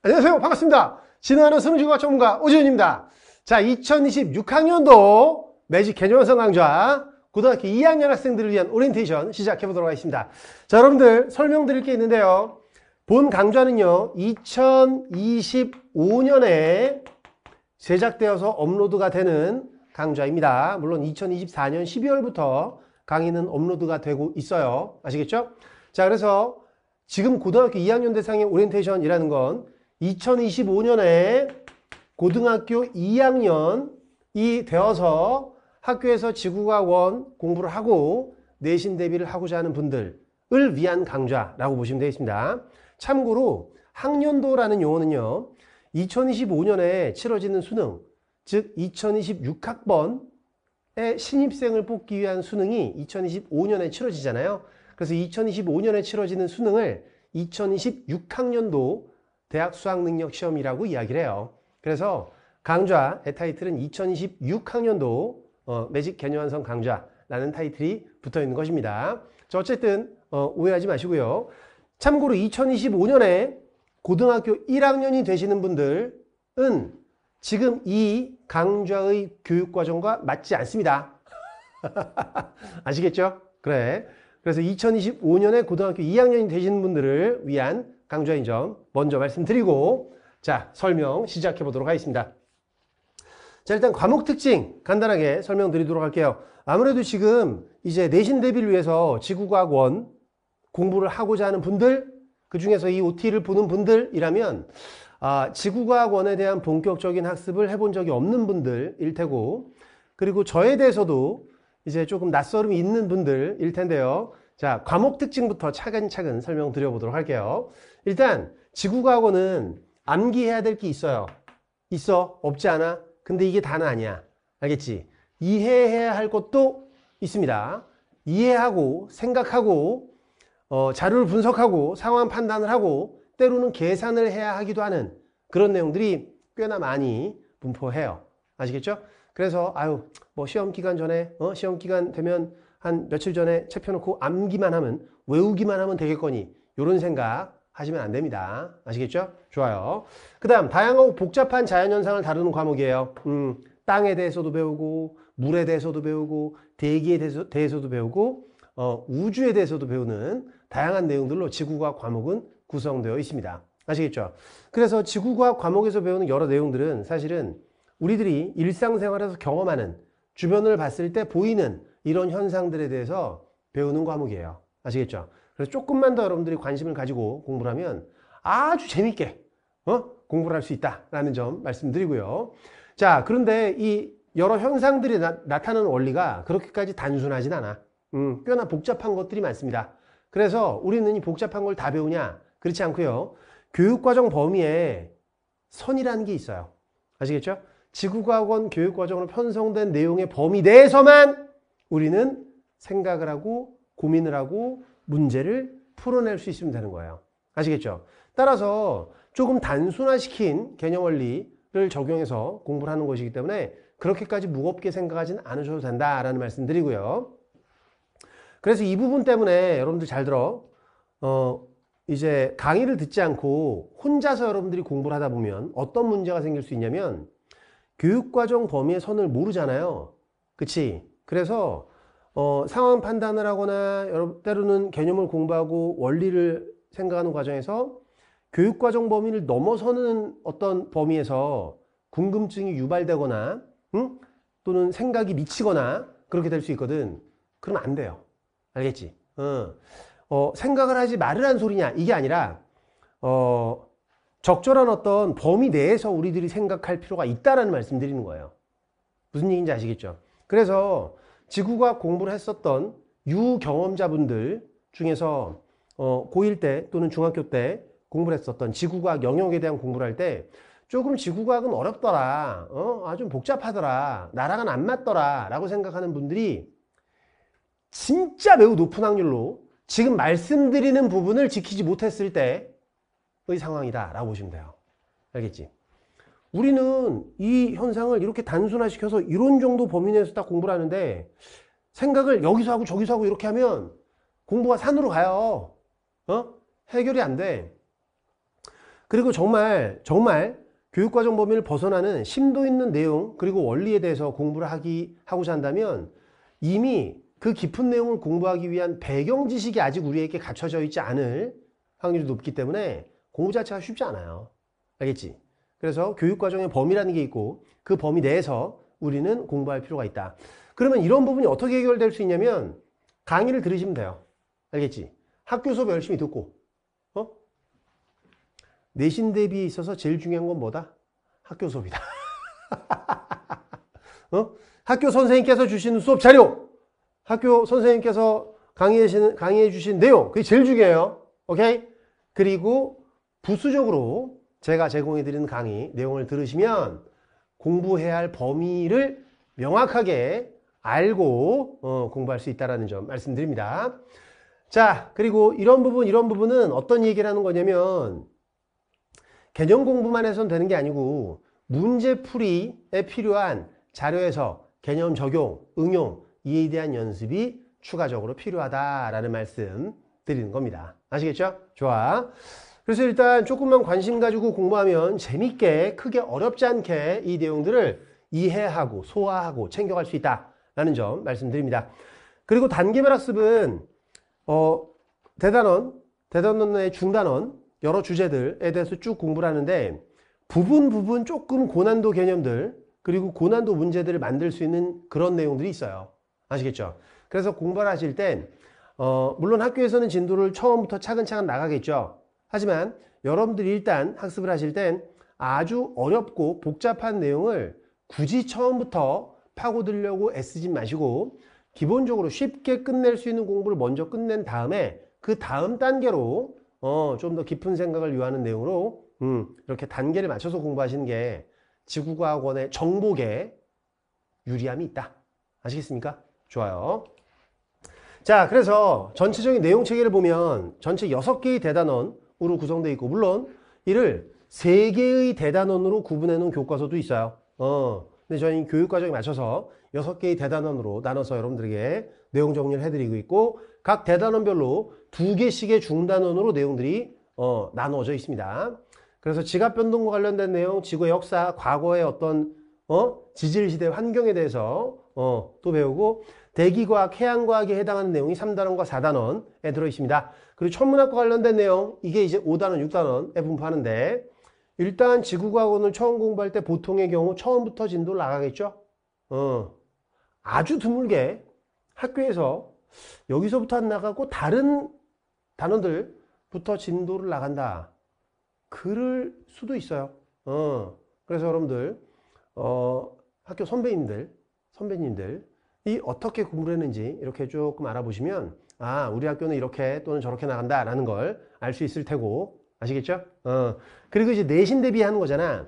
안녕하세요. 반갑습니다. 진화하는 성지과학 전문가 오지훈입니다. 자, 2026학년도 매직 개념성 강좌 고등학교 2학년 학생들을 위한 오리엔테이션 시작해보도록 하겠습니다. 자, 여러분들 설명드릴 게 있는데요. 본 강좌는요. 2025년에 제작되어서 업로드가 되는 강좌입니다. 물론 2024년 12월부터 강의는 업로드가 되고 있어요. 아시겠죠? 자, 그래서 지금 고등학교 2학년 대상의 오리엔테이션이라는 건 2025년에 고등학교 2학년이 되어서 학교에서 지구과원 학 공부를 하고 내신 대비를 하고자 하는 분들을 위한 강좌라고 보시면 되겠습니다. 참고로 학년도라는 용어는요. 2025년에 치러지는 수능, 즉 2026학번의 신입생을 뽑기 위한 수능이 2025년에 치러지잖아요. 그래서 2025년에 치러지는 수능을 2026학년도 대학 수학 능력 시험이라고 이야기를 해요. 그래서 강좌의 타이틀은 2026학년도 어, 매직 개념완성 강좌라는 타이틀이 붙어 있는 것입니다. 자, 어쨌든 어, 오해하지 마시고요. 참고로 2025년에 고등학교 1학년이 되시는 분들은 지금 이 강좌의 교육과정과 맞지 않습니다. 아시겠죠? 그래. 그래서 2025년에 고등학교 2학년이 되시는 분들을 위한 강조인 점 먼저 말씀드리고 자 설명 시작해 보도록 하겠습니다. 자 일단 과목 특징 간단하게 설명드리도록 할게요. 아무래도 지금 이제 내신 대비를 위해서 지구과학원 공부를 하고자 하는 분들 그 중에서 이 OT를 보는 분들이라면 아, 지구과학원에 대한 본격적인 학습을 해 본 적이 없는 분들일 테고 그리고 저에 대해서도 이제 조금 낯설음이 있는 분들일 텐데요. 자, 과목 특징부터 차근차근 설명드려보도록 할게요. 일단 지구과학원은 암기해야 될 게 있어요. 있어? 없지 않아? 근데 이게 다는 아니야. 알겠지? 이해해야 할 것도 있습니다. 이해하고 생각하고 어, 자료를 분석하고 상황 판단을 하고 때로는 계산을 해야 하기도 하는 그런 내용들이 꽤나 많이 분포해요. 아시겠죠? 그래서 아유 뭐 시험 기간 전에 어? 시험 기간 되면 한 며칠 전에 책 펴놓고 암기만 하면 외우기만 하면 되겠거니 이런 생각 하시면 안 됩니다. 아시겠죠? 좋아요. 그 다음 다양하고 복잡한 자연현상을 다루는 과목이에요. 음, 땅에 대해서도 배우고 물에 대해서도 배우고 대기에 대해서, 대해서도 배우고 어, 우주에 대해서도 배우는 다양한 내용들로 지구과학 과목은 구성되어 있습니다. 아시겠죠? 그래서 지구과학 과목에서 배우는 여러 내용들은 사실은 우리들이 일상생활에서 경험하는 주변을 봤을 때 보이는 이런 현상들에 대해서 배우는 과목이에요. 아시겠죠? 그래서 조금만 더 여러분들이 관심을 가지고 공부를 하면 아주 재밌게 어? 공부를 할 수 있다라는 점 말씀드리고요. 자, 그런데 이 여러 현상들이 나, 타나는 원리가 그렇게까지 단순하진 않아. 음, 꽤나 복잡한 것들이 많습니다. 그래서 우리는 이 복잡한 걸 다 배우냐? 그렇지 않고요. 교육과정 범위에 선이라는 게 있어요. 아시겠죠? 지구과학원 교육과정으로 편성된 내용의 범위 내에서만 우리는 생각을 하고 고민을 하고 문제를 풀어낼 수 있으면 되는 거예요. 아시겠죠? 따라서 조금 단순화시킨 개념 원리를 적용해서 공부를 하는 것이기 때문에 그렇게까지 무겁게 생각하진 않으셔도 된다라는 말씀드리고요. 그래서 이 부분 때문에 여러분들 잘 들어 어 이제 강의를 듣지 않고 혼자서 여러분들이 공부를 하다 보면 어떤 문제가 생길 수 있냐면 교육과정 범위의 선을 모르잖아요 그치 그래서 어, 상황 판단을 하거나 여러, 때로는 개념을 공부하고 원리를 생각하는 과정에서 교육과정 범위를 넘어서는 어떤 범위에서 궁금증이 유발되거나 응? 또는 생각이 미치거나 그렇게 될 수 있거든 그럼 안 돼요 알겠지? 어. 어, 생각을 하지 말으란 소리냐 이게 아니라 어, 적절한 어떤 범위 내에서 우리들이 생각할 필요가 있다라는 말씀 드리는 거예요 무슨 얘기인지 아시겠죠? 그래서 지구과학 공부를 했었던 유경험자분들 중에서 어, 고1 때 또는 중학교 때 공부를 했었던 지구과학 영역에 대한 공부를 할 때 조금 지구과학은 어렵더라 어? 아, 좀 복잡하더라 나랑은 안 맞더라 라고 생각하는 분들이 진짜 매우 높은 확률로 지금 말씀드리는 부분을 지키지 못했을 때의 상황이다 라고 보시면 돼요 알겠지? 우리는 이 현상을 이렇게 단순화시켜서 이론 정도 범위 내에서 딱 공부를 하는데 생각을 여기서 하고 저기서 하고 이렇게 하면 공부가 산으로 가요. 어? 해결이 안 돼. 그리고 정말 정말 교육과정 범위를 벗어나는 심도 있는 내용 그리고 원리에 대해서 공부를 하기 하고자 한다면 이미 그 깊은 내용을 공부하기 위한 배경 지식이 아직 우리에게 갖춰져 있지 않을 확률이 높기 때문에 공부 자체가 쉽지 않아요. 알겠지? 그래서 교육과정의 범위라는 게 있고 그 범위 내에서 우리는 공부할 필요가 있다. 그러면 이런 부분이 어떻게 해결될 수 있냐면 강의를 들으시면 돼요. 알겠지? 학교 수업 열심히 듣고 어? 내신 대비에 있어서 제일 중요한 건 뭐다? 학교 수업이다. 어? 학교 선생님께서 주시는 수업 자료 학교 선생님께서 강의해 주신 내용 그게 제일 중요해요. 오케이? 그리고 부수적으로 제가 제공해드리는 강의 내용을 들으시면 공부해야 할 범위를 명확하게 알고 어, 공부할 수 있다는 점 말씀드립니다. 자 그리고 이런 부분 이런 부분은 어떤 얘기를 하는 거냐면 개념 공부만 해서는 되는 게 아니고 문제풀이에 필요한 자료에서 개념 적용, 응용 이에 대한 연습이 추가적으로 필요하다라는 말씀 드리는 겁니다. 아시겠죠? 좋아. 그래서 일단 조금만 관심 가지고 공부하면 재밌게 크게 어렵지 않게 이 내용들을 이해하고 소화하고 챙겨갈 수 있다라는 점 말씀드립니다. 그리고 단계별 학습은 어, 대단원, 대단원의 중단원 여러 주제들에 대해서 쭉 공부를 하는데 부분 부분 조금 고난도 개념들 그리고 고난도 문제들을 만들 수 있는 그런 내용들이 있어요. 아시겠죠? 그래서 공부를 하실 땐 어, 물론 학교에서는 진도를 처음부터 차근차근 나가겠죠. 하지만 여러분들이 일단 학습을 하실 땐 아주 어렵고 복잡한 내용을 굳이 처음부터 파고들려고 애쓰지 마시고 기본적으로 쉽게 끝낼 수 있는 공부를 먼저 끝낸 다음에 그 다음 단계로 어, 좀 더 깊은 생각을 요하는 내용으로 음, 이렇게 단계를 맞춰서 공부하시는 게 지구과학원의 정복에 유리함이 있다. 아시겠습니까? 좋아요. 자, 그래서 전체적인 내용 체계를 보면 전체 6개의 대단원 으로 구성되어 있고 물론 이를 세 개의 대단원으로 구분해 놓은 교과서도 있어요. 어. 근데 저희 교육 과정에 맞춰서 여섯 개의 대단원으로 나눠서 여러분들에게 내용 정리를 해드리고 있고 각 대단원별로 두 개씩의 중단원으로 내용들이 어, 나눠져 있습니다. 그래서 지각 변동과 관련된 내용, 지구의 역사, 과거의 어떤 어? 지질 시대 환경에 대해서 어, 또 배우고 대기과학, 해양과학에 해당하는 내용이 3단원과 4단원에 들어있습니다. 그리고 천문학과 관련된 내용, 이게 이제 5단원, 6단원에 분포하는데 일단 지구과학원을 처음 공부할 때 보통의 경우 처음부터 진도 나가겠죠? 어, 아주 드물게 학교에서 여기서부터 안 나가고 다른 단원들부터 진도를 나간다. 그럴 수도 있어요. 어, 그래서 여러분들 어, 학교 선배님들, 선배님들 이 어떻게 공부를 했는지 이렇게 조금 알아보시면 아 우리 학교는 이렇게 또는 저렇게 나간다 라는 걸 알 수 있을 테고 아시겠죠? 어 그리고 이제 내신 대비하는 거잖아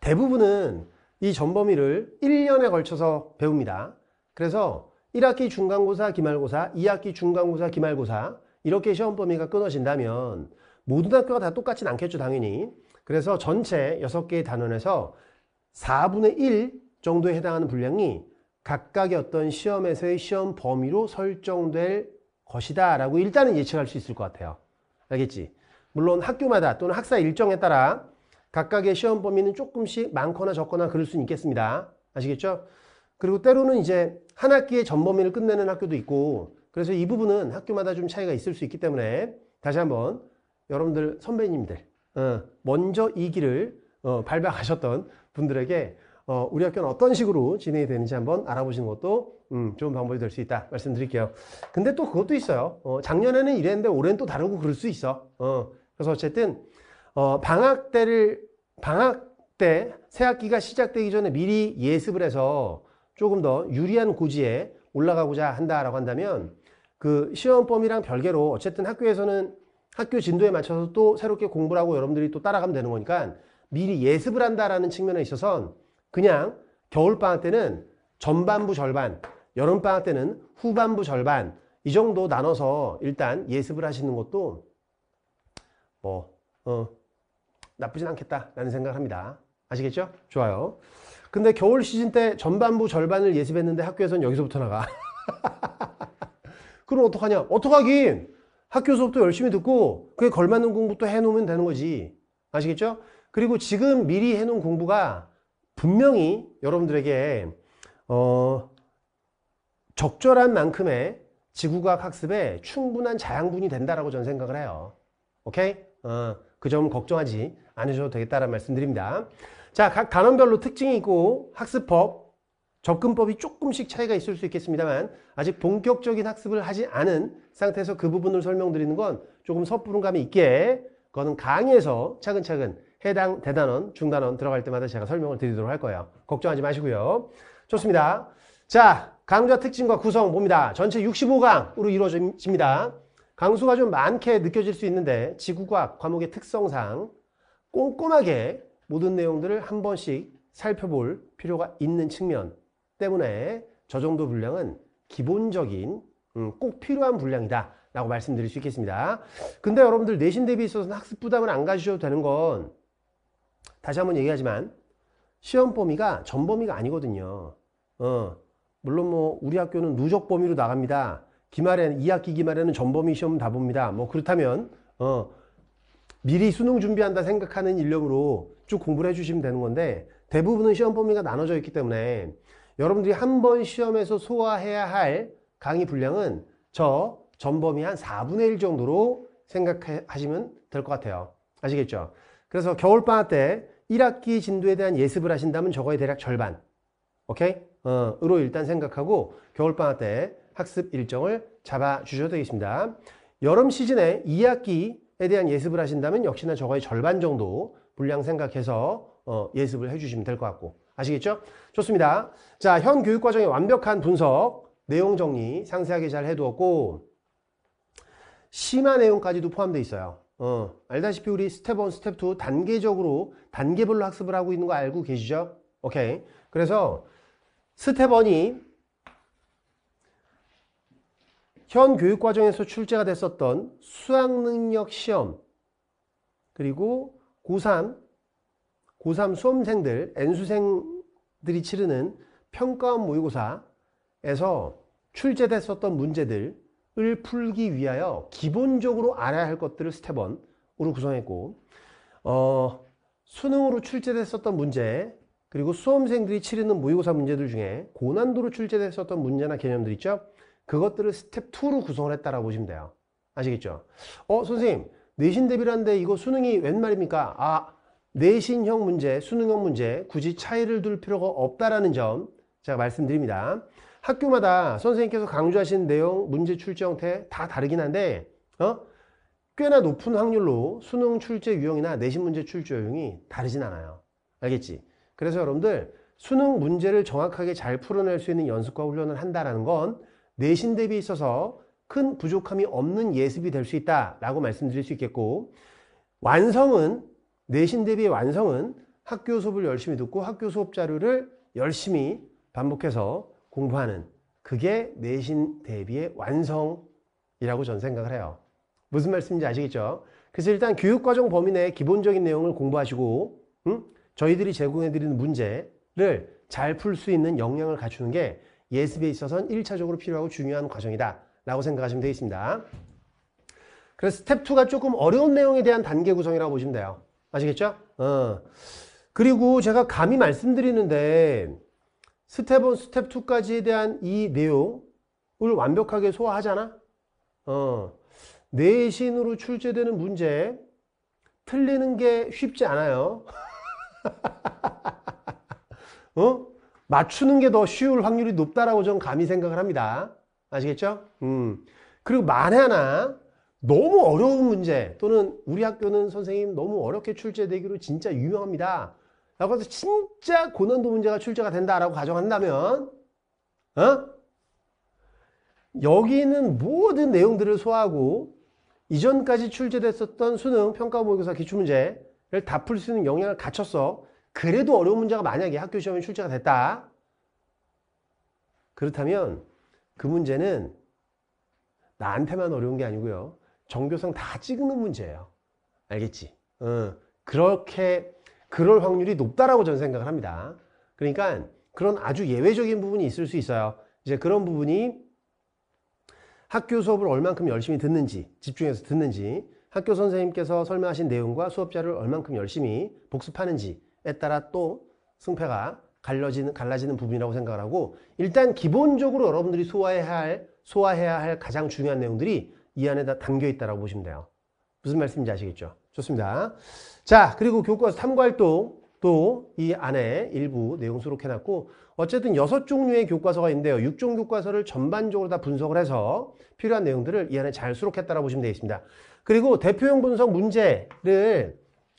대부분은 이 전범위를 1년에 걸쳐서 배웁니다 그래서 1학기 중간고사 기말고사 2학기 중간고사 기말고사 이렇게 시험 범위가 끊어진다면 모든 학교가 다 똑같진 않겠죠 당연히 그래서 전체 6개의 단원에서 4분의 1 정도에 해당하는 분량이 각각의 어떤 시험에서의 시험 범위로 설정될 것이다 라고 일단은 예측할 수 있을 것 같아요. 알겠지? 물론 학교마다 또는 학사 일정에 따라 각각의 시험 범위는 조금씩 많거나 적거나 그럴 수는 있겠습니다. 아시겠죠? 그리고 때로는 이제 한 학기의 전범위를 끝내는 학교도 있고 그래서 이 부분은 학교마다 좀 차이가 있을 수 있기 때문에 다시 한번 여러분들 선배님들 어, 먼저 이 길을 어, 밟아가셨던 분들에게 어, 우리 학교는 어떤 식으로 진행이 되는지 한번 알아보시는 것도 음, 좋은 방법이 될 수 있다 말씀드릴게요. 근데 또 그것도 있어요. 어, 작년에는 이랬는데 올해는 또 다르고 그럴 수 있어. 어, 그래서 어쨌든 어, 방학 때를 방학 때 새학기가 시작되기 전에 미리 예습을 해서 조금 더 유리한 고지에 올라가고자 한다라고 한다면 그 시험범위랑 별개로 어쨌든 학교에서는 학교 진도에 맞춰서 또 새롭게 공부를 하고 여러분들이 또 따라가면 되는 거니까 미리 예습을 한다라는 측면에 있어서는 그냥 겨울방학 때는 전반부 절반, 여름방학 때는 후반부 절반 이 정도 나눠서 일단 예습을 하시는 것도 뭐 어, 나쁘진 않겠다라는 생각을 합니다. 아시겠죠? 좋아요. 근데 겨울 시즌 때 전반부 절반을 예습했는데 학교에서는 여기서부터 나가. 그럼 어떡하냐? 어떡하긴! 학교 수업도 열심히 듣고 그에 걸맞는 공부도 해놓으면 되는 거지. 아시겠죠? 그리고 지금 미리 해놓은 공부가 분명히 여러분들에게 어, 적절한 만큼의 지구과학 학습에 충분한 자양분이 된다라고 저는 생각을 해요. 오케이? 어, 그점 걱정하지 않으셔도 되겠다라는 말씀드립니다. 자, 각 단원별로 특징이 있고 학습법, 접근법이 조금씩 차이가 있을 수 있겠습니다만 아직 본격적인 학습을 하지 않은 상태에서 그 부분을 설명드리는 건 조금 섣부른 감이 있기에 그거는 강의에서 차근차근 해당 대단원, 중단원 들어갈 때마다 제가 설명을 드리도록 할 거예요. 걱정하지 마시고요. 좋습니다. 자, 강좌 특징과 구성 봅니다. 전체 65강으로 이루어집니다. 강수가 좀 많게 느껴질 수 있는데 지구과학 과목의 특성상 꼼꼼하게 모든 내용들을 한 번씩 살펴볼 필요가 있는 측면 때문에 저 정도 분량은 기본적인 음, 꼭 필요한 분량이다 라고 말씀드릴 수 있겠습니다 근데 여러분들 내신 대비 있어서는 학습 부담을 안 가지셔도 되는 건 다시 한번 얘기하지만 시험 범위가 전 범위가 아니거든요. 어, 물론 뭐 우리 학교는 누적 범위로 나갑니다. 기말에 2학기 기말에는 전 범위 시험 다 봅니다. 뭐 그렇다면 어, 미리 수능 준비한다 생각하는 인력으로 쭉 공부를 해주시면 되는 건데 대부분은 시험 범위가 나눠져 있기 때문에 여러분들이 한 번 시험에서 소화해야 할 강의 분량은 저 전범위 한 4분의 1 정도로 생각하시면 될 것 같아요. 아시겠죠? 그래서 겨울방학 때 1학기 진도에 대한 예습을 하신다면 저거의 대략 절반 오케이? 어, 으로 일단 생각하고 겨울방학 때 학습 일정을 잡아 주셔도 되겠습니다. 여름 시즌에 2학기에 대한 예습을 하신다면 역시나 저거의 절반 정도 분량 생각해서 어, 예습을 해주시면 될 것 같고 아시겠죠? 좋습니다. 자, 현 교육과정의 완벽한 분석, 내용 정리 상세하게 잘 해두었고 심화 내용까지도 포함되어 있어요. 어, 알다시피 우리 스텝 1, 스텝 2 단계적으로 단계별로 학습을 하고 있는 거 알고 계시죠? 오케이. 그래서 스텝 1이 현 교육 과정에서 출제가 됐었던 수학 능력 시험 그리고 고3 고3 수험생들, N수생들이 치르는 평가원 모의고사에서 출제됐었던 문제들 을 풀기 위하여 기본적으로 알아야 할 것들을 스텝 1으로 구성했고 어, 수능으로 출제됐었던 문제 그리고 수험생들이 치르는 모의고사 문제들 중에 고난도로 출제됐었던 문제나 개념들 있죠 그것들을 스텝 2로 구성을 했다라고 보시면 돼요 아시겠죠? 어 선생님 내신 대비라는데 이거 수능이 웬 말입니까? 아 내신형 문제 수능형 문제 굳이 차이를 둘 필요가 없다라는 점 제가 말씀드립니다 학교마다 선생님께서 강조하신 내용, 문제 출제 형태 다 다르긴 한데 어? 꽤나 높은 확률로 수능 출제 유형이나 내신 문제 출제 유형이 다르진 않아요. 알겠지? 그래서 여러분들 수능 문제를 정확하게 잘 풀어낼 수 있는 연습과 훈련을 한다는 건 내신 대비 있어서 큰 부족함이 없는 예습이 될 수 있다라고 말씀드릴 수 있겠고 완성은 내신 대비 완성은 학교 수업을 열심히 듣고 학교 수업 자료를 열심히 반복해서 공부하는 그게 내신 대비의 완성이라고 저는 생각을 해요. 무슨 말씀인지 아시겠죠? 그래서 일단 교육과정 범위 내에 기본적인 내용을 공부하시고 음? 저희들이 제공해드리는 문제를 잘 풀 수 있는 역량을 갖추는 게 예습에 있어서는 1차적으로 필요하고 중요한 과정이다 라고 생각하시면 되겠습니다. 그래서 스텝 2가 조금 어려운 내용에 대한 단계 구성이라고 보시면 돼요. 아시겠죠? 어. 그리고 제가 감히 말씀드리는데 스텝 1, 스텝 2까지에 대한 이 내용을 완벽하게 소화하잖아? 어, 내신으로 출제되는 문제 틀리는 게 쉽지 않아요. 어? 맞추는 게 더 쉬울 확률이 높다라고 저는 감히 생각을 합니다. 아시겠죠? 음. 그리고 만에 하나 너무 어려운 문제 또는 우리 학교는 선생님 너무 어렵게 출제되기로 진짜 유명합니다. 라고 해서 진짜 고난도 문제가 출제가 된다라고 가정한다면 어? 여기 있는 모든 내용들을 소화하고 이전까지 출제됐었던 수능 평가 모의고사 기출문제를 다 풀 수 있는 역량을 갖췄어 그래도 어려운 문제가 만약에 학교 시험에 출제가 됐다 그렇다면 그 문제는 나한테만 어려운 게 아니고요 정교상 다 찍는 문제예요 알겠지? 어, 그렇게 그럴 확률이 높다라고 저는 생각을 합니다. 그러니까 그런 아주 예외적인 부분이 있을 수 있어요. 이제 그런 부분이 학교 수업을 얼만큼 열심히 듣는지 집중해서 듣는지 학교 선생님께서 설명하신 내용과 수업자를 얼만큼 열심히 복습하는지에 따라 또 승패가 갈라지는, 갈라지는 부분이라고 생각을 하고 일단 기본적으로 여러분들이 소화해야 할, 소화해야 할 가장 중요한 내용들이 이 안에 다 담겨 있다고 보시면 돼요. 무슨 말씀인지 아시겠죠? 좋습니다. 자, 그리고 교과서 3괄도동또이 안에 일부 내용 수록해놨고 어쨌든 여섯 종류의 교과서가 있는데요. 6종 교과서를 전반적으로 다 분석을 해서 필요한 내용들을 이 안에 잘 수록했다라고 보시면 되겠습니다. 그리고 대표형 분석 문제를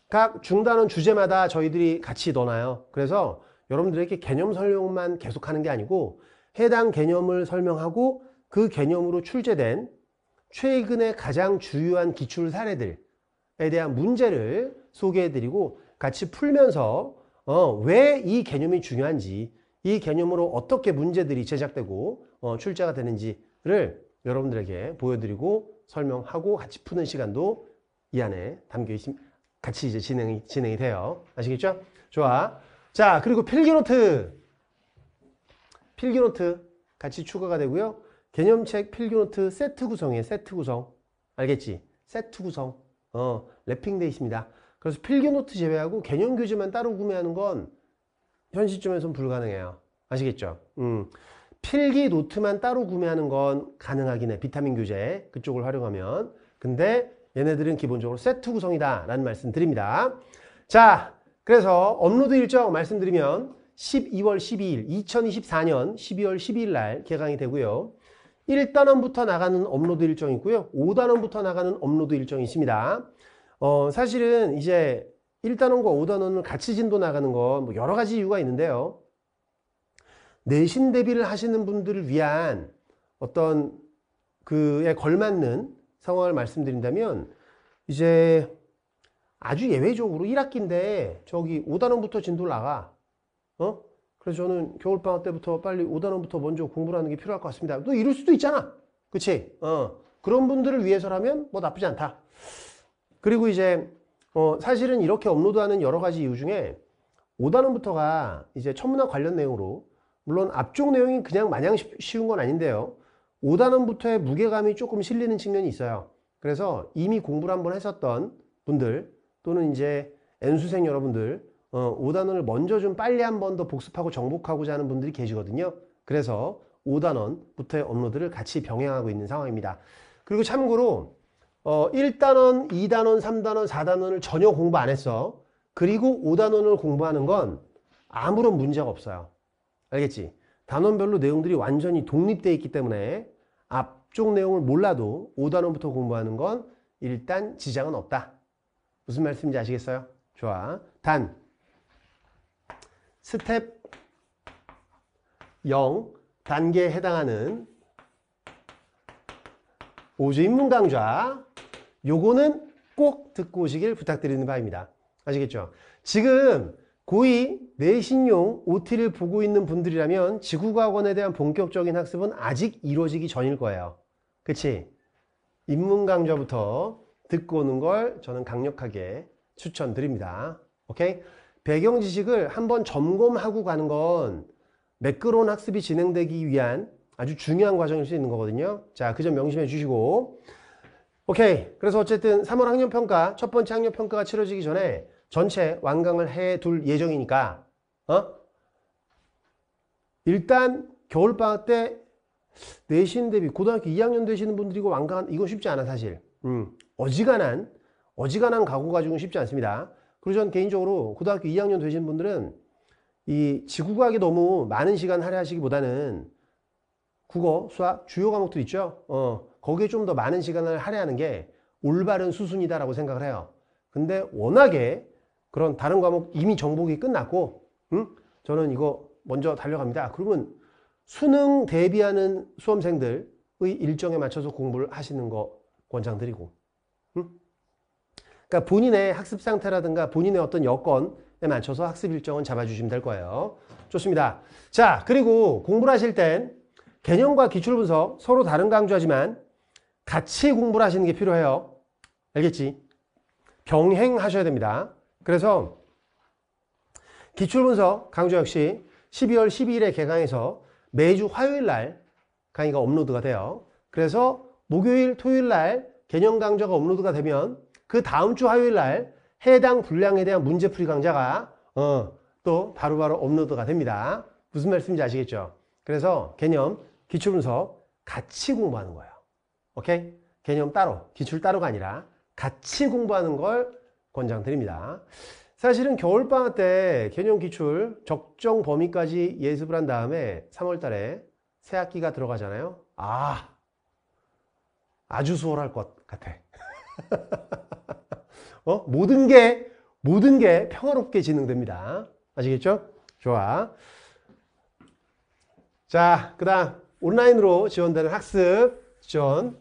각 중단원 주제마다 저희들이 같이 넣어놔요. 그래서 여러분들에게 개념 설명만 계속하는 게 아니고 해당 개념을 설명하고 그 개념으로 출제된 최근에 가장 주요한 기출 사례들 개념에 대한 문제를 소개해드리고 같이 풀면서 어, 왜 이 개념이 중요한지 이 개념으로 어떻게 문제들이 제작되고 어, 출제가 되는지를 여러분들에게 보여드리고 설명하고 같이 푸는 시간도 이 안에 담겨 있습니다. 같이 이제 진행이, 진행이 돼요. 아시겠죠? 좋아. 자, 그리고 필기노트. 필기노트 같이 추가가 되고요. 개념책 필기노트 세트 구성에 세트 구성. 알겠지? 세트 구성. 어, 랩핑되어 있습니다. 그래서 필기노트 제외하고 개념 교재만 따로 구매하는 건현실점에선 불가능해요. 아시겠죠? 음. 필기 노트만 따로 구매하는 건 가능하긴 해. 비타민 교재 그쪽을 활용하면. 근데 얘네들은 기본적으로 세트 구성이다 라는 말씀 드립니다. 자, 그래서 업로드 일정 말씀드리면 12월 12일, 2024년 12월 12일 날 개강이 되고요. 1단원부터 나가는 업로드 일정이 있고요. 5단원부터 나가는 업로드 일정이 있습니다. 어, 사실은 이제 1단원과 5단원을 같이 진도 나가는 건 뭐 여러 가지 이유가 있는데요. 내신 대비를 하시는 분들을 위한 어떤 그에 걸맞는 상황을 말씀드린다면 이제 아주 예외적으로 1학기인데 저기 5단원부터 진도를 나가 어? 그래서 저는 겨울방학 때부터 빨리 5단원부터 먼저 공부를 하는 게 필요할 것 같습니다. 또 이럴 수도 있잖아. 그치? 어. 그런 분들을 위해서라면 뭐 나쁘지 않다. 그리고 이제 어, 사실은 이렇게 업로드하는 여러 가지 이유 중에 5단원부터가 이제 천문학 관련 내용으로 물론 앞쪽 내용이 그냥 마냥 쉬운 건 아닌데요. 5단원부터의 무게감이 조금 실리는 측면이 있어요. 그래서 이미 공부를 한번 했었던 분들 또는 이제 N수생 여러분들 어, 5단원을 먼저 좀 빨리 한 번 더 복습하고 정복하고자 하는 분들이 계시거든요. 그래서 5단원부터의 업로드를 같이 병행하고 있는 상황입니다. 그리고 참고로 어, 1단원, 2단원, 3단원, 4단원을 전혀 공부 안 했어. 그리고 5단원을 공부하는 건 아무런 문제가 없어요. 알겠지? 단원별로 내용들이 완전히 독립되어 있기 때문에 앞쪽 내용을 몰라도 5단원부터 공부하는 건 일단 지장은 없다. 무슨 말씀인지 아시겠어요? 좋아. 단, 스텝 0 단계에 해당하는 5주 입문 강좌 요거는 꼭 듣고 오시길 부탁드리는 바입니다. 아시겠죠? 지금 고2 내신용 OT를 보고 있는 분들이라면 지구과학원에 대한 본격적인 학습은 아직 이루어지기 전일 거예요. 그치? 입문 강좌부터 듣고 오는 걸 저는 강력하게 추천드립니다. 오케이? 배경 지식을 한번 점검하고 가는 건 매끄러운 학습이 진행되기 위한 아주 중요한 과정일 수 있는 거거든요. 자, 그 점 명심해 주시고. 오케이. 그래서 어쨌든 3월 학년평가, 첫 번째 학년평가가 치러지기 전에 전체 완강을 해 둘 예정이니까, 어? 일단 겨울방학 때 내신 대비, 고등학교 2학년 되시는 분들이 고 완강, 이건 쉽지 않아, 사실. 음, 어지간한, 어지간한 각오 가지고는 쉽지 않습니다. 그리고 전 개인적으로 고등학교 2학년 되신 분들은 이 지구과학이 너무 많은 시간 할애하시기보다는 국어, 수학, 주요 과목들 있죠? 어, 거기에 좀 더 많은 시간을 할애하는 게 올바른 수순이다라고 생각을 해요. 근데 워낙에 그런 다른 과목 이미 정복이 끝났고, 응? 저는 이거 먼저 달려갑니다. 그러면 수능 대비하는 수험생들의 일정에 맞춰서 공부를 하시는 거 권장드리고, 응? 그러니까 본인의 학습 상태라든가 본인의 어떤 여건에 맞춰서 학습 일정은 잡아주시면 될 거예요. 좋습니다. 자, 그리고 공부를 하실 땐 개념과 기출 분석 서로 다른 강조하지만 같이 공부를 하시는 게 필요해요. 알겠지? 병행하셔야 됩니다. 그래서 기출 분석 강조 역시 12월 12일에 개강해서 매주 화요일 날 강의가 업로드가 돼요. 그래서 목요일, 토요일 날 개념 강좌가 업로드가 되면 그 다음 주 화요일 날 해당 분량에 대한 문제풀이 강좌가 어, 또 바로바로 업로드가 됩니다. 무슨 말씀인지 아시겠죠? 그래서 개념, 기출분석 같이 공부하는 거예요. 오케이? 개념 따로, 기출 따로가 아니라 같이 공부하는 걸 권장드립니다. 사실은 겨울방학 때 개념 기출 적정 범위까지 예습을 한 다음에 3월 달에 새학기가 들어가잖아요. 아, 아주 수월할 것 같아. 어? 모든 게 모든 게 평화롭게 진행됩니다. 아시겠죠? 좋아. 자, 그다음 온라인으로 지원되는 학습 지원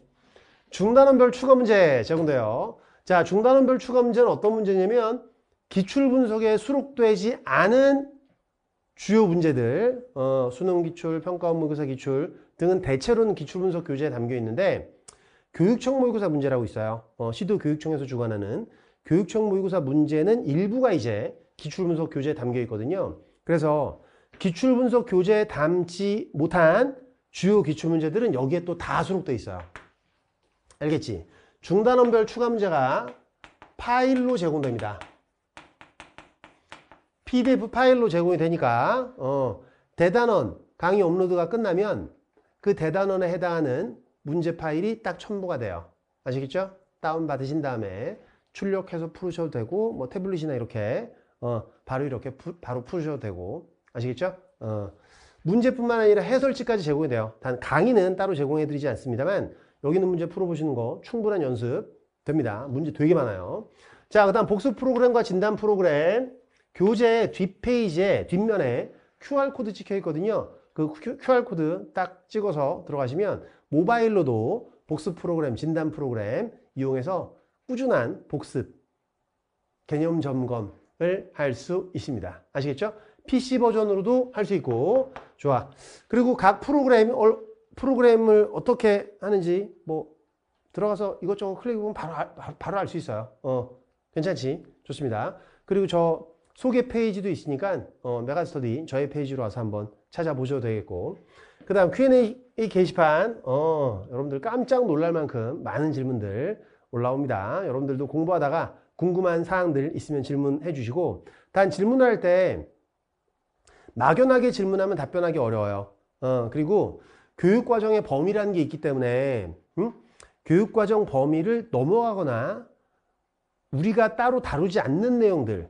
중단원별 추가 문제 제공돼요. 자, 중단원별 추가 문제는 어떤 문제냐면 기출 분석에 수록되지 않은 주요 문제들 어, 수능 기출, 평가 원문교사 기출 등은 대체로는 기출 분석 교재에 담겨 있는데 교육청 모의고사 문제라고 있어요. 어, 시도 교육청에서 주관하는 교육청 모의고사 문제는 일부가 이제 기출분석 교재에 담겨 있거든요. 그래서 기출분석 교재에 담지 못한 주요 기출문제들은 여기에 또 다 수록돼 있어요. 알겠지? 중단원별 추가 문제가 파일로 제공됩니다. PDF 파일로 제공이 되니까 어, 대단원 강의 업로드가 끝나면 그 대단원에 해당하는 문제 파일이 딱 첨부가 돼요. 아시겠죠? 다운받으신 다음에 출력해서 풀으셔도 되고 뭐 태블릿이나 이렇게 어, 바로 이렇게 부, 바로 풀으셔도 되고 아시겠죠? 어, 문제뿐만 아니라 해설지까지 제공이 돼요. 단 강의는 따로 제공해드리지 않습니다만 여기는 문제 풀어보시는 거 충분한 연습 됩니다. 문제 되게 많아요. 자, 그 다음 복습 프로그램과 진단 프로그램 교재 뒷페이지에 뒷면에 QR코드 찍혀 있거든요. 그 QR코드 딱 찍어서 들어가시면 모바일로도 복습 프로그램, 진단 프로그램 이용해서 꾸준한 복습, 개념 점검을 할 수 있습니다. 아시겠죠? PC 버전으로도 할 수 있고 좋아. 그리고 각 프로그램, 프로그램을 어떻게 하는지 뭐 들어가서 이것저것 클릭하면 바로, 바로 알 수 있어요. 어, 괜찮지? 좋습니다. 그리고 저 소개 페이지도 있으니까 어, 메가스터디 저의 페이지로 와서 한번 찾아보셔도 되겠고 그 다음 Q&A 이 게시판 어, 여러분들 깜짝 놀랄 만큼 많은 질문들 올라옵니다. 여러분들도 공부하다가 궁금한 사항들 있으면 질문해 주시고 단 질문할 때 막연하게 질문하면 답변하기 어려워요. 어, 그리고 교육과정의 범위라는 게 있기 때문에 음? 교육과정 범위를 넘어가거나 우리가 따로 다루지 않는 내용들에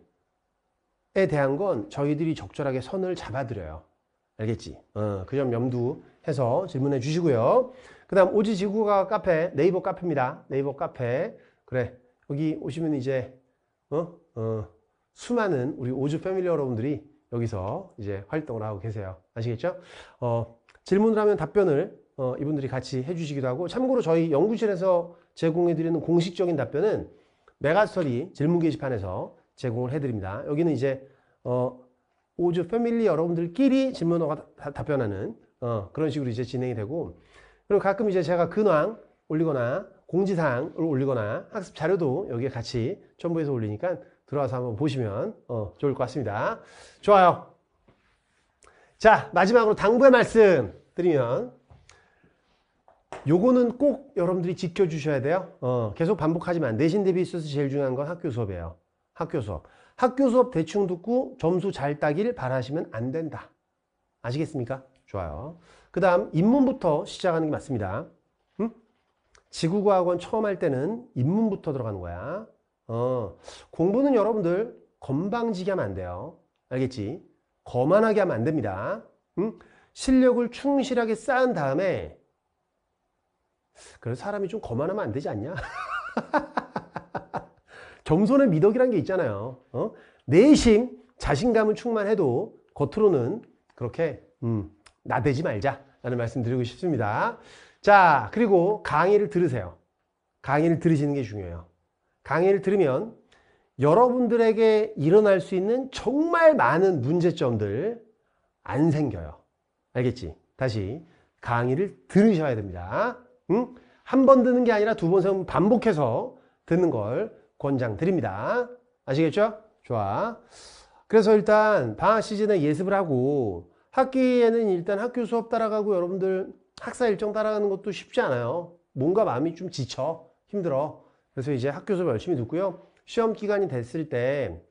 대한 건 저희들이 적절하게 선을 잡아드려요. 알겠지? 어, 그 점 염두 해서 질문해 주시고요. 그 다음 오지지구가 카페 네이버 카페입니다. 네이버 카페 그래 여기 오시면 이제 어? 어, 수많은 우리 오즈 패밀리 여러분들이 여기서 이제 활동을 하고 계세요. 아시겠죠? 어, 질문을 하면 답변을 어, 이분들이 같이 해주시기도 하고 참고로 저희 연구실에서 제공해드리는 공식적인 답변은 메가스터리 질문 게시판에서 제공을 해드립니다. 여기는 이제 어, 오즈 패밀리 여러분들끼리 질문하고 답변하는 어, 그런 식으로 이제 진행이 되고 그리고 가끔 이제 제가 근황 올리거나 공지사항을 올리거나 학습 자료도 여기에 같이 첨부해서 올리니까 들어와서 한번 보시면 어, 좋을 것 같습니다. 좋아요. 자 마지막으로 당부의 말씀 드리면 요거는 꼭 여러분들이 지켜주셔야 돼요. 어, 계속 반복하지만 내신 대비 있어서 제일 중요한 건 학교 수업이에요. 학교 수업. 학교 수업 대충 듣고 점수 잘 따길 바라시면 안 된다. 아시겠습니까? 좋아요. 그 다음 입문부터 시작하는 게 맞습니다. 응? 음? 지구과학원 처음 할 때는 입문부터 들어가는 거야. 어, 공부는 여러분들 건방지게 하면 안 돼요. 알겠지? 거만하게 하면 안 됩니다. 응? 음? 실력을 충실하게 쌓은 다음에 그래서 사람이 좀 거만하면 안 되지 않냐? 겸손의 미덕이란 게 있잖아요. 어? 내심 자신감은 충만해도 겉으로는 그렇게 음, 나대지 말자라는 말씀 드리고 싶습니다. 자, 그리고 강의를 들으세요. 강의를 들으시는 게 중요해요. 강의를 들으면 여러분들에게 일어날 수 있는 정말 많은 문제점들 안 생겨요. 알겠지? 다시 강의를 들으셔야 됩니다. 응? 한 번 듣는 게 아니라 두 번, 세 번 반복해서 듣는 걸 권장드립니다. 아시겠죠? 좋아. 그래서 일단 방학 시즌에 예습을 하고 학기에는 일단 학교 수업 따라가고 여러분들 학사 일정 따라가는 것도 쉽지 않아요 뭔가 마음이 좀 지쳐 힘들어 그래서 이제 학교 수업 열심히 듣고요 시험 기간이 됐을 때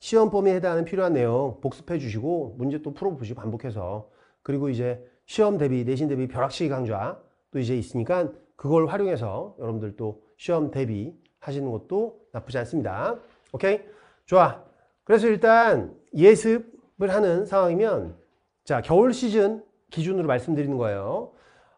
시험 범위에 해당하는 필요한 내용 복습해 주시고 문제 또 풀어보시고 반복해서 그리고 이제 시험 대비 내신 대비 벼락치기 강좌 또 이제 있으니까 그걸 활용해서 여러분들 또 시험 대비 하시는 것도 나쁘지 않습니다 오케이 좋아 그래서 일단 예습 가입을 하는 상황이면 자 겨울 시즌 기준으로 말씀드리는 거예요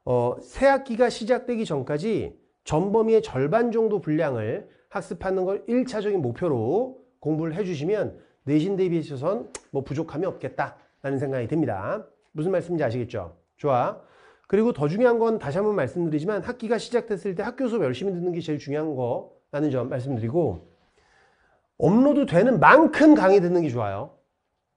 어, 새학기가 시작되기 전까지 전범위의 절반 정도 분량을 학습하는 걸 1차적인 목표로 공부를 해주시면 내신 대비에 있어서는 뭐 부족함이 없겠다 라는 생각이 듭니다 무슨 말씀인지 아시겠죠? 좋아 그리고 더 중요한 건 다시 한번 말씀드리지만 학기가 시작됐을 때 학교 수업 열심히 듣는 게 제일 중요한 거라는 점 말씀드리고 업로드 되는 만큼 강의 듣는 게 좋아요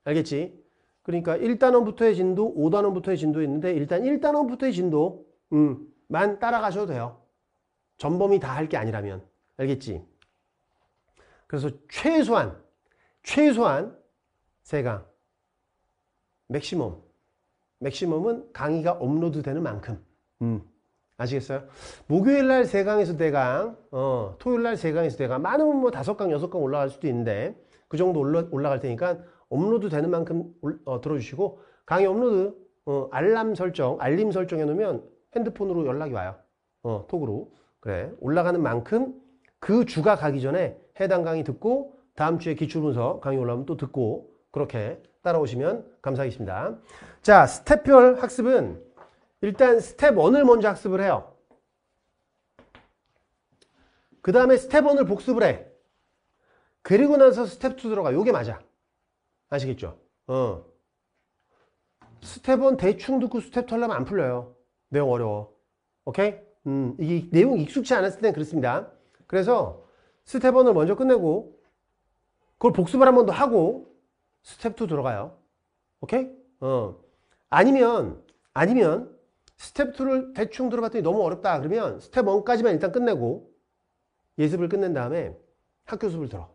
알겠지? 그러니까 1단원부터의 진도, 5단원부터의 진도 있는데 일단 1단원부터의 진도 음, 만 따라가셔도 돼요. 전범이 다 할 게 아니라면. 알겠지? 그래서 최소한 최소한 세강 맥시멈 맥시멈은 강의가 업로드되는 만큼 음. 아시겠어요? 목요일날 세강에서 대강 어, 토요일날 세강에서 대강 많으면 뭐 다섯 강 여섯 강 올라갈 수도 있는데 그 정도 올라, 올라갈 테니까 업로드 되는 만큼 어, 들어주시고 강의 업로드 어, 알람 설정, 알림 설정해 놓으면 핸드폰으로 연락이 와요. 어, 톡으로. 그래. 올라가는 만큼 그 주가 가기 전에 해당 강의 듣고 다음 주에 기출문서 강의 올라오면 또 듣고 그렇게 따라오시면 감사하겠습니다. 자, 스텝별 학습은 일단 스텝 1을 먼저 학습을 해요. 그 다음에 스텝 1을 복습을 해. 그리고 나서 스텝 2 들어가. 요게 맞아. 아시겠죠? 어. 스텝 1 대충 듣고 스텝 2려면안 풀려요. 내용 어려워. 오케이? 음, 이 내용 익숙치 않았을 땐 그렇습니다. 그래서 스텝 1을 먼저 끝내고 그걸 복습을 한 번 더 하고 스텝 2 들어가요. 오케이? 어. 아니면 아니면 스텝 2를 대충 들어봤더니 너무 어렵다. 그러면 스텝 1까지만 일단 끝내고 예습을 끝낸 다음에 학교 수업을 들어.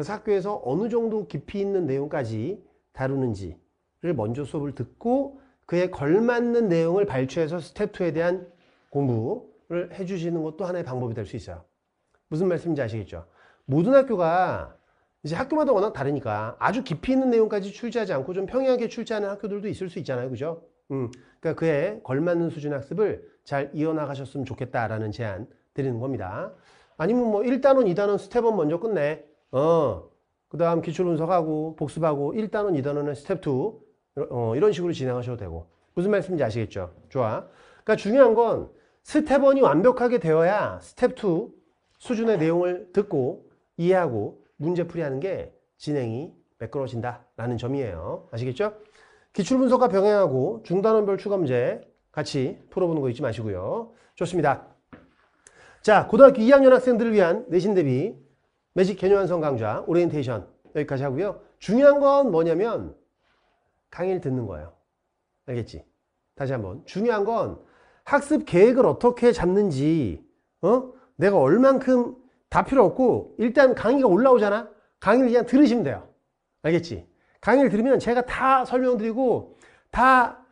그래서 학교에서 어느 정도 깊이 있는 내용까지 다루는지를 먼저 수업을 듣고 그에 걸맞는 내용을 발췌해서 스텝 2에 대한 공부를 해주시는 것도 하나의 방법이 될 수 있어요. 무슨 말씀인지 아시겠죠? 모든 학교가 이제 학교마다 워낙 다르니까 아주 깊이 있는 내용까지 출제하지 않고 좀 평이하게 출제하는 학교들도 있을 수 있잖아요. 그죠? 음, 그러니까 그에 걸맞는 수준 학습을 잘 이어나가셨으면 좋겠다라는 제안 드리는 겁니다. 아니면 뭐 1단원, 2단원 스텝업 먼저 끝내. 어, 그 다음 기출 분석하고 복습하고 1단원, 2단원은 스텝 2 어, 이런 식으로 진행하셔도 되고 무슨 말씀인지 아시겠죠? 좋아. 그러니까 중요한 건 스텝 1이 완벽하게 되어야 스텝 2 수준의 내용을 듣고 이해하고 문제풀이하는 게 진행이 매끄러워진다라는 점이에요. 아시겠죠? 기출분석과 병행하고 중단원별 추가문제 같이 풀어보는 거 잊지 마시고요. 좋습니다. 자, 고등학교 2학년 학생들을 위한 내신 대비 매직 개념완성 강좌 오리엔테이션 여기까지 하고요. 중요한 건 뭐냐면 강의를 듣는 거예요. 알겠지? 다시 한번 중요한 건 학습 계획을 어떻게 잡는지 어? 내가 얼만큼 다 필요 없고 일단 강의가 올라오잖아? 강의를 그냥 들으시면 돼요. 알겠지? 강의를 들으면 제가 다 설명드리고 다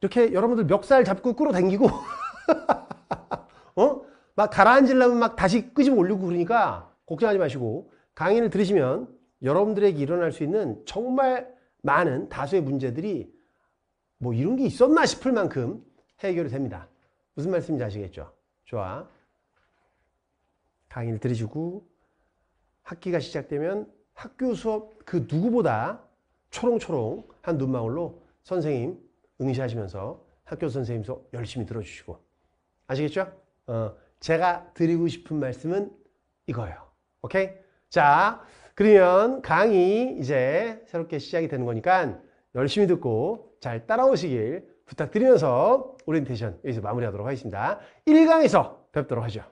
이렇게 여러분들 멱살 잡고 끌어당기고 어? 막 가라앉으려면 막 다시 끄집어 올리고 그러니까 걱정하지 마시고 강의를 들으시면 여러분들에게 일어날 수 있는 정말 많은 다수의 문제들이 뭐 이런 게 있었나 싶을 만큼 해결이 됩니다. 무슨 말씀인지 아시겠죠? 좋아. 강의를 들으시고 학기가 시작되면 학교 수업 그 누구보다 초롱초롱한 눈망울로 선생님 응시하시면서 학교 선생님 수업 열심히 들어주시고 아시겠죠? 어, 제가 드리고 싶은 말씀은 이거예요. 오케이? 자, 그러면 강의 이제 새롭게 시작이 되는 거니까 열심히 듣고 잘 따라오시길 부탁드리면서 오리엔테이션 여기서 마무리하도록 하겠습니다. 1강에서 뵙도록 하죠.